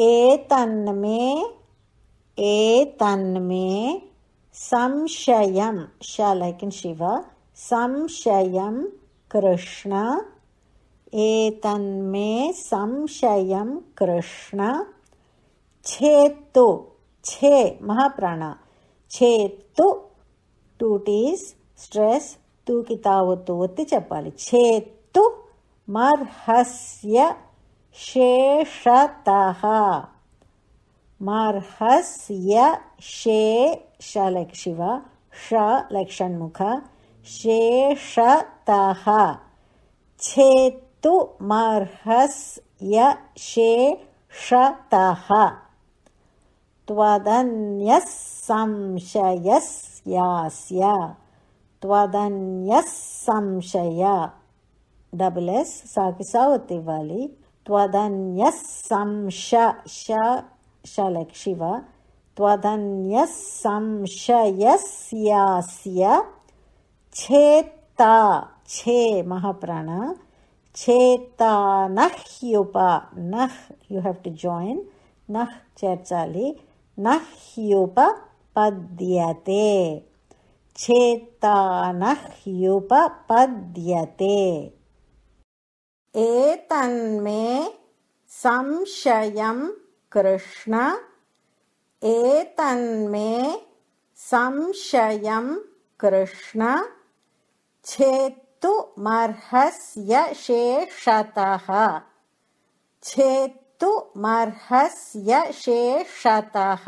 ए तन में ए तन में संशयम श लाइक इन शिव संशयम कृष्ण एतन्मे संशयं कृष्ण छेत्तु छे महाप्राण छेत्तु టూ టీస్ స్ట్రెస్ తూకి తావొత్తు ఒత్తి చెప్పాలి చేత్తు మర్హస్య शेषतः मर्हस्य शे शलक्षिव ष लक्षण्मुख शेषतः छेतु मर्हस्य शेषतः त्वदन्यः संशयस्यास्य त्वदन्यः संशय डबल एस साकिसावत वाली त्वदन्यः संश श लैक् शिव त्वदन्यः संशयस्यास्य छेत्ता छे महाप्राण छेत्ता नः ह्युपा नः यु हेव् टु जायिन् नः चर्चालि नः ह्युपपद्यते छेत्ता नः ह्युपपद्यते एतन्मे संशयम् कृष्ण एतन्मे संशयम् कृष्ण छेत्तुमर्हस्य शेषतः छेत्तुमर्हस्य शेषतः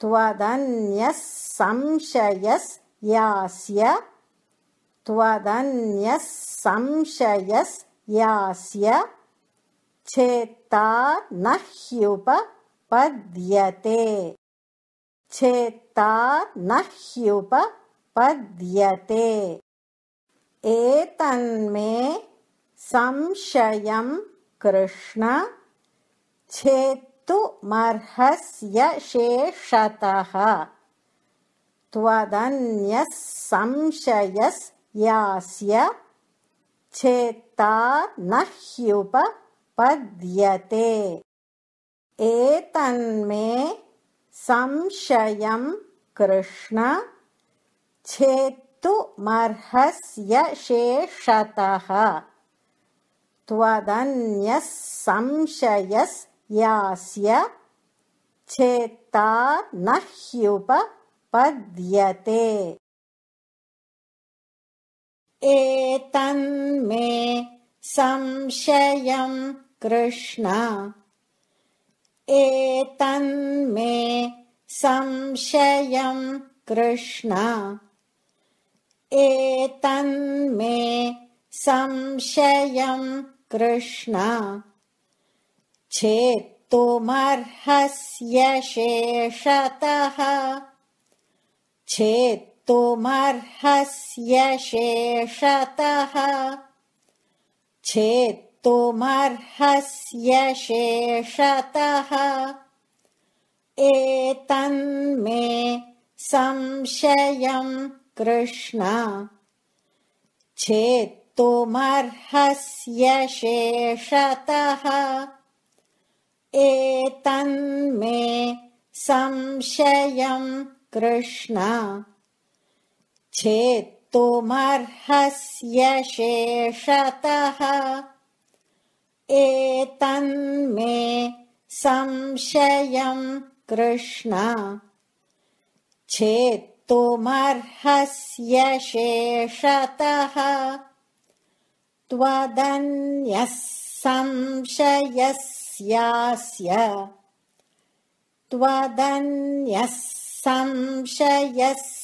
त्वदन्यः संशयस्यास्य संशयस्यास्य चेत्ता न ह्युप्यते चेत्ता न ह्युपद्यते एतन्मे संशयम् कृष्ण मर्हस्य शेषतः त्वदन्यः संशयस् यास्य चेत्ता न ह्युपद्यते एतन्मे संशयम् कृष्ण मर्हस्य शेषतः त्वदन्यः संशयस्यास्य चेत्ता न ह्युपपद्यते एतन्मे संशयम् कृष्ण एतन्मे संशयम् कृष्ण एतन्मे संशयम् कृष्ण छेत्तुमर्हस्य शेषतः चेत् तुमर्हस्य शेषतः छेत्तुमर्हस्य शेषतः एतन्मे संशयम् कृष्ण छेत्तुमर्हस्य शेषतः एतन्मे संशयम् कृष्णा चेत्तुमर्हस्य शेषतः एतन्मे संशयम् कृष्ण चेत्तुमर्हस्य त्वदन्यः संशयस्यास्य त्वदन्यः संशयस्य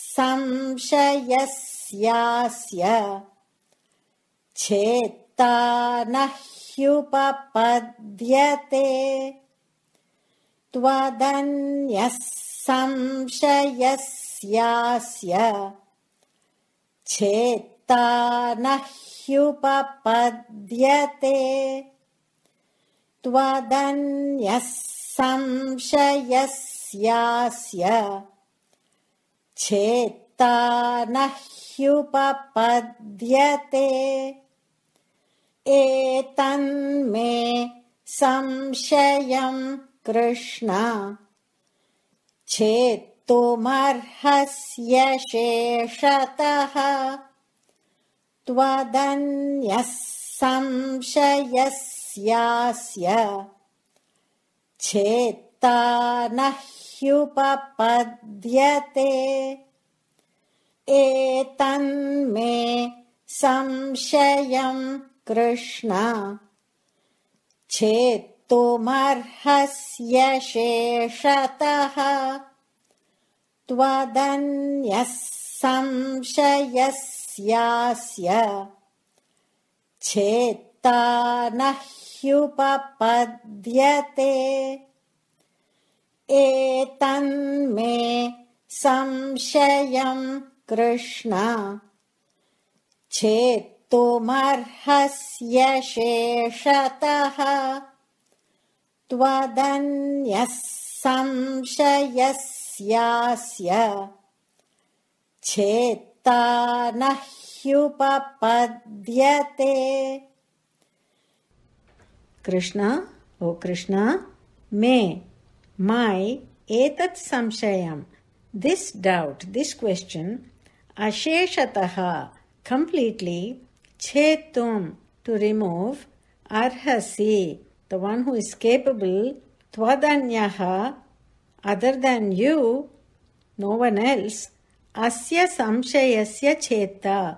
संशयस्यास्य न ह्युपपद्यते त्वदन्यः संशयस्यास्य ह्युपपद्यते त्वदन्यः संशयस्यास्य चेत्ता ह्युपपद्यते एतन्मे संशयम् कृष्ण चेत्तुमर्हस्यशेषतः शेषतः त्वदन्यः संशयस्यास्य चेत् न एतन्मे संशयम् कृष्ण च्छेत्तुमर्हस्य शेषतः त्वदन्यः संशयस्यास्य न ह्युपपद्यते एतन्मे संशयम् कृष्ण च्छेत्तुमर्हस्य शेषतः त्वदन्यः संशयस्यास्य च्छेत्तानह्युपपद्यते कृष्ण ओ कृष्ण मे my etat samshayam, this doubt, this question, asheshataha, completely, chetum, to remove, arhasi, the one who is capable, tvadanyaha, other than you, no one else, asya samshayasya cheta,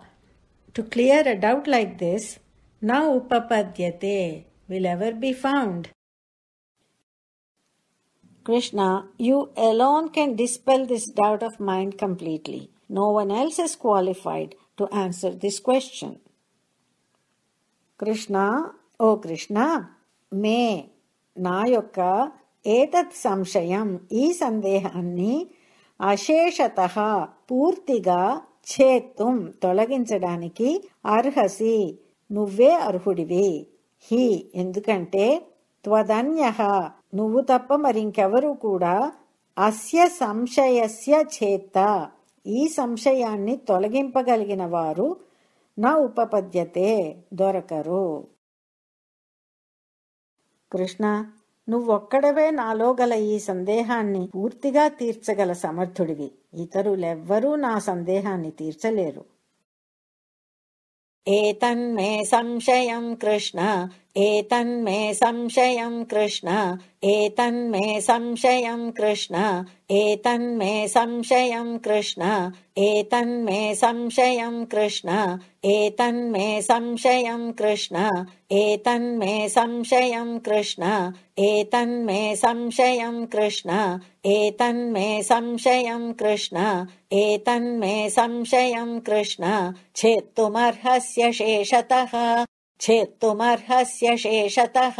to clear a doubt like this, now upapadyate, will ever be found. Krishna, you alone can dispel this doubt of mind completely. No one else is qualified to answer this question. Krishna, O Krishna, మే నా యొక్క ఏతత్ సంశయం ఈ సందేహాన్ని అశేషత పూర్తిగా చేత్తుం తొలగించడానికి అర్హసి నువ్వే అర్హుడివి హి ఎందుకంటే త్వదన్య నువ్వు తప్ప మరింకెవరు కూడా అస్య సంశయస్య చేత ఈ సంశయాన్ని తొలగింపగలిగిన వారు నా ఉపపద్యతే దొరకరు కృష్ణ నువ్వొక్కడవే నాలో గల ఈ సందేహాన్ని పూర్తిగా తీర్చగల సమర్థుడివి ఇతరులెవ్వరూ నా సందేహాన్ని తీర్చలేరు ఏతన్మే సంశయం కృష్ణ एतन्मे संशयम् कृष्ण एतन्मे संशयम् कृष्ण एतन्मे संशयम् कृष्ण एतन्मे संशयम् कृष्ण एतन्मे संशयम् कृष्ण एतन्मे संशयम् कृष्ण एतन्मे संशयम् कृष्ण एतन्मे संशयम् कृष्ण एतन्मे संशयम् कृष्ण छेत्तुमर्हस्य शेषतः छेत्तुमर्हस्य शेषतः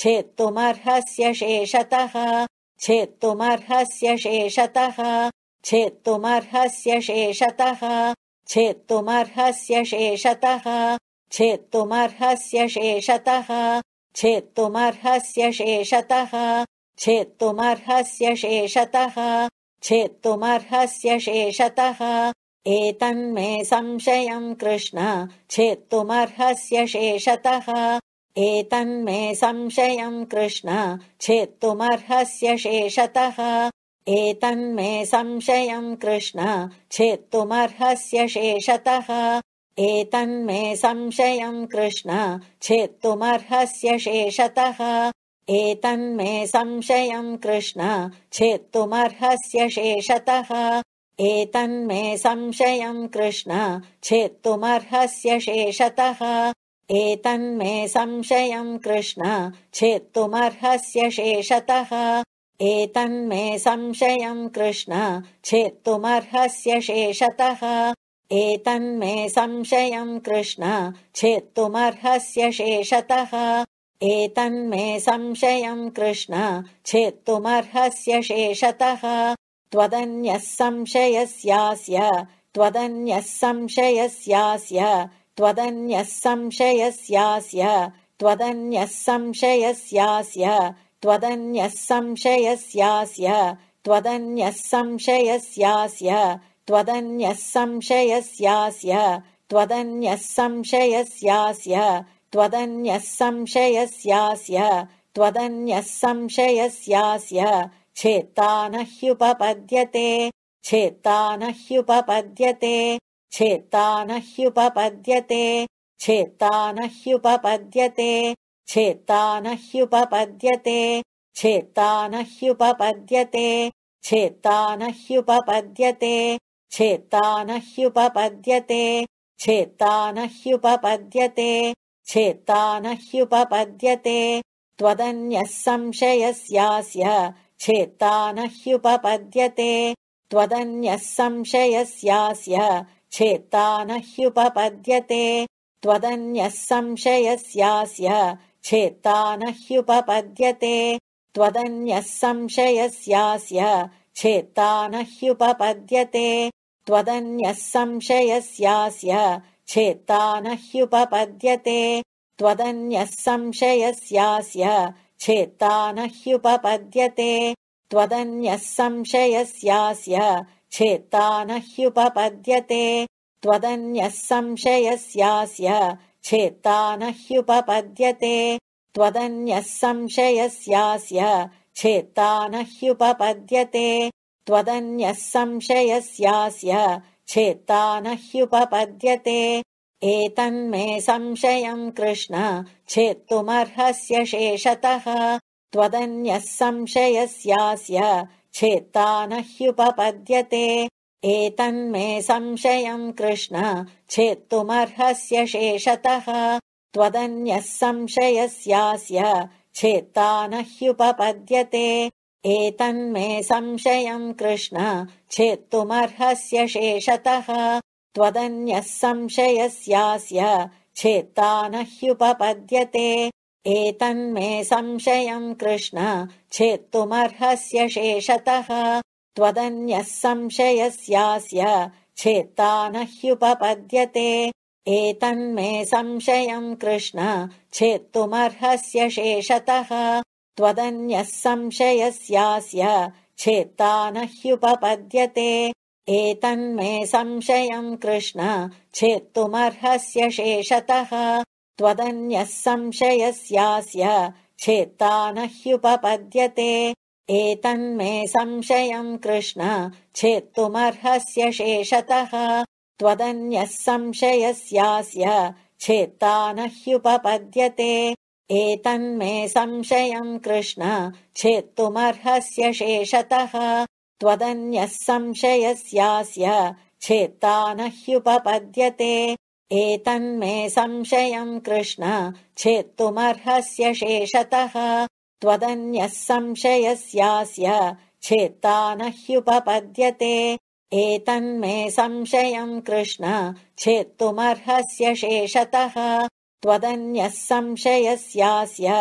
छेत्तुमर्हस्य शेषतः छेत्तुमर्हस्य शेषतः छेत्तुमर्हस्य शेषतः छेत्तुमर्हस्य शेषतः छेत्तुमर्हस्य शेषतः छेत्तुमर्हस्य शेषतः छेत्तुमर्हस्य शेषतः छेत्तुमर्हस्य शेषतः एतन्मे संशयम् कृष्ण छेत्तुमर्हस्य शेषतः एतन्मे संशयम् कृष्ण छेत्तुमर्हस्य शेषतः एतन्मे संशयम् कृष्ण छेत्तुमर्हस्य शेषतः एतन्मे संशयम् कृष्ण छेत्तुमर्हस्य शेषतः एतन्मे संशयम् कृष्ण छेत्तुमर्हस्य शेषतः एतन्मे संशयम् कृष्ण छेत्तुमर्हस्य शेषतः एतन्मे संशयम् कृष्ण छेत्तुमर्हस्य शेषतः एतन्मे संशयम् कृष्ण छेत्तुमर्हस्य शेषतः एतन्मे संशयम् कृष्ण छेत्तुमर्हस्य शेषतः एतन्मे संशयम् कृष्ण छेत्तुमर्हस्य शेषतः त्वदन्यः संशयस्यास्य त्वदन्यः संशयस्यास्य त्वदन्यः संशयस्यास्य त्वदन्यः संशयस्यास्य त्वदन्यः संशयस्यास्य त्वदन्यः संशयस्यास्य त्वदन्यः संशयस्यास्य त्वदन्यः संशयस्यास्य त्वदन्यः संशयस्यास्य त्वदन्यः संशयस्यास्य चेत्तानह्युपपद्यते चेत्तानह्युपपद्यते चेत्तानह्युपपद्यते चेत्तानह्युपपद्यते चेत्तानह्युपपद्यते चेत्तानह्युपद्यते चेत्तानह्युपपद्यते चेत्तानह्युपद्यते चेत्तानह्युपपद्यते चेत्तानह्युपद्यते त्वदन्यः संशयस्यास्य ह्युपपद्यते त्वदन्यः संशयस्यास्य ह्युपपद्यते त्वदन्यः संशयस्यास्य ह्युपपद्यते त्वदन्यः संशयस्यास्य ह्युपपद्यते त्वदन्यः संशयस्यास्य ह्युपपद्यते त्वदन्यः संशयस्यास्य ह्युपपद्यते त्वदन्यः संशयस्यास्य ह्युपपद्यते त्वदन्यः संशयस्यास्य ह्युपपद्यते त्वदन्यः संशयस्यास्य ह्युपपद्यते त्वदन्यः संशयस्यास्य ह्युपपद्यते एतन्मे संशयम् कृष्ण छेत्तुमर्हस्य शेषतः त्वदन्यः संशयस्यास्य ह्युपपद्यते एतन्मे संशयम् कृष्ण छेत्तुमर्हस्य शेषतः त्वदन्यः संशयस्यास्य ह्युपपद्यते एतन्मे संशयम् कृष्ण छेत्तुमर्हस्य शेषतः त्वदन्यः संशयस्यास्य ह्युपपद्यते एतन्मे संशयम् कृष्ण छेत्तुमर्हस्य शेषतः त्वदन्यः संशयस्यास्य ह्युपपद्यते एतन्मे संशयम् कृष्ण छेत्तुमर्हस्य शेषतः त्वदन्यः संशयस्यास्य ह्युपपद्यते एतन्मे संशयम् कृष्ण छेत्तुमर्हस्य शेषतः त्वदन्यः संशयस्यास्य छेत्तानह्युपपद्यते एतन्मे संशयम् कृष्ण छेत्तुमर्हस्य शेषतः त्वदन्यः संशयस्यास्य छेत्तानह्युपपद्यते एतन्मे संशयम् कृष्ण छेत्तुमर्हस्य शेषतः त्वदन्यः संशयस्यास्य ह्युपपद्यते एतन्मे संशयम् कृष्ण छेत्तुमर्हस्य शेषतः त्वदन्यः संशयस्यास्य ह्युपपद्यते एतन्मे संशयम् कृष्ण छेत्तुमर्हस्य शेषतः त्वदन्यः संशयस्यास्य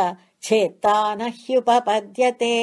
ह्युपपद्यते